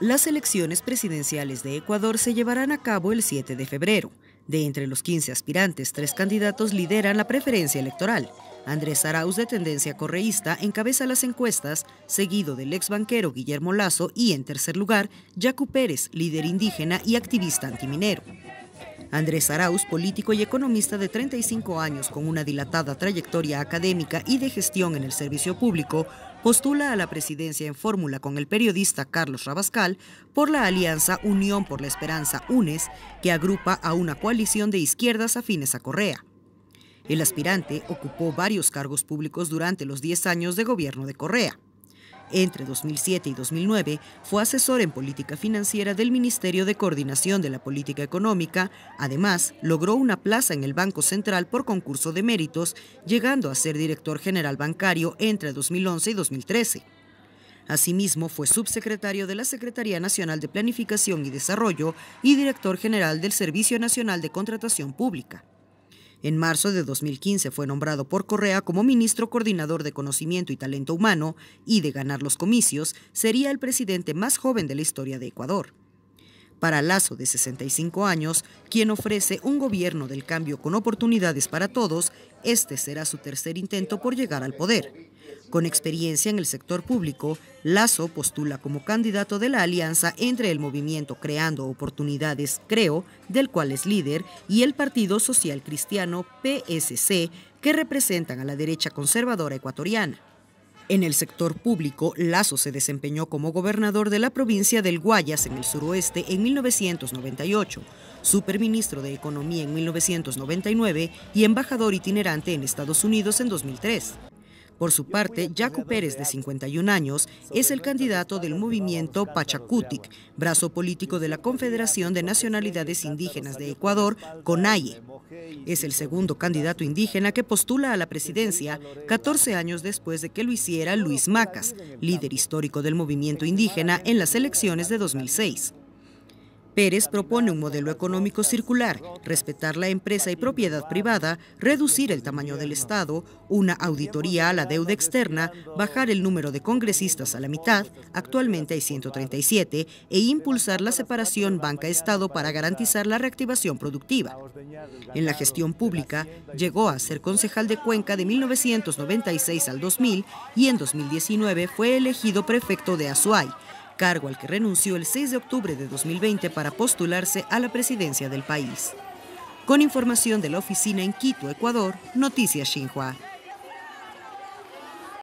Las elecciones presidenciales de Ecuador se llevarán a cabo el 7 de febrero. De entre los 15 aspirantes, tres candidatos lideran la preferencia electoral. Andrés Arauz, de tendencia correísta, encabeza las encuestas, seguido del ex banquero Guillermo Lazo y, en tercer lugar, Yacu Pérez, líder indígena y activista antiminero. Andrés Arauz, político y economista de 35 años con una dilatada trayectoria académica y de gestión en el servicio público, postula a la presidencia en fórmula con el periodista Carlos Rabascal por la alianza Unión por la Esperanza UNES, que agrupa a una coalición de izquierdas afines a Correa. El aspirante ocupó varios cargos públicos durante los 10 años de gobierno de Correa. Entre 2007 y 2009 fue asesor en política financiera del Ministerio de Coordinación de la Política Económica. Además, logró una plaza en el Banco Central por concurso de méritos, llegando a ser director general bancario entre 2011 y 2013. Asimismo, fue subsecretario de la Secretaría Nacional de Planificación y Desarrollo y director general del Servicio Nacional de Contratación Pública. En marzo de 2015 fue nombrado por Correa como ministro coordinador de Conocimiento y Talento Humano y, de ganar los comicios, sería el presidente más joven de la historia de Ecuador. Para Lazo, de 65 años, quien ofrece un gobierno del cambio con oportunidades para todos, este será su tercer intento por llegar al poder. Con experiencia en el sector público, Lazo postula como candidato de la alianza entre el movimiento Creando Oportunidades Creo, del cual es líder, y el Partido Social Cristiano PSC, que representan a la derecha conservadora ecuatoriana. En el sector público, Lazo se desempeñó como gobernador de la provincia del Guayas en el suroeste en 1998, superministro de Economía en 1999 y embajador itinerante en Estados Unidos en 2003. Por su parte, Jaco Pérez, de 51 años, es el candidato del movimiento Pachacutic, brazo político de la Confederación de Nacionalidades Indígenas de Ecuador, CONAIE. Es el segundo candidato indígena que postula a la presidencia 14 años después de que lo hiciera Luis Macas, líder histórico del movimiento indígena en las elecciones de 2006. Pérez propone un modelo económico circular, respetar la empresa y propiedad privada, reducir el tamaño del Estado, una auditoría a la deuda externa, bajar el número de congresistas a la mitad, actualmente hay 137, e impulsar la separación banca-Estado para garantizar la reactivación productiva. En la gestión pública, llegó a ser concejal de Cuenca de 1996 al 2000 y en 2019 fue elegido prefecto de Azuay, cargo al que renunció el 6 de octubre de 2020 para postularse a la presidencia del país. Con información de la oficina en Quito, Ecuador, Noticias Xinhua.